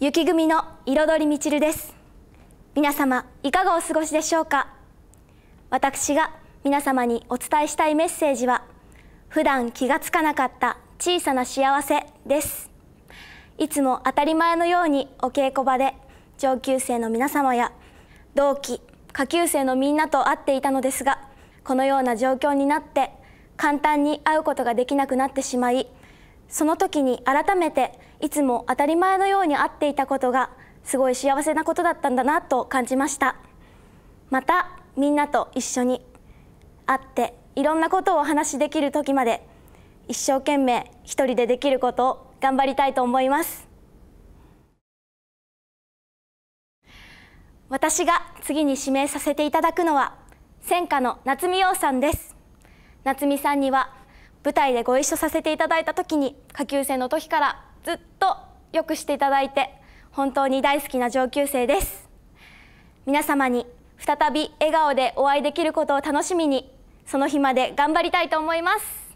雪組の彩りみちるです皆様いかがお過ごしでしょうか私が皆様にお伝えしたいメッセージは普段気がつかなかった小さな幸せですいつも当たり前のようにお稽古場で上級生の皆様や同期下級生のみんなと会っていたのですがこのような状況になって簡単に会うことができなくなってしまいその時に改めていつも当たり前のように会っていたことがすごい幸せなことだったんだなと感じましたまたみんなと一緒に会っていろんなことをお話しできる時まで一生懸命一人でできることを頑張りたいと思います私が次に指名させていただくのは専科の夏美洋さんです夏美さんには舞台でご一緒させていただいた時に下級生の時からずっとよくしていただいて本当に大好きな上級生です皆様に再び笑顔でお会いできることを楽しみにその日まで頑張りたいと思います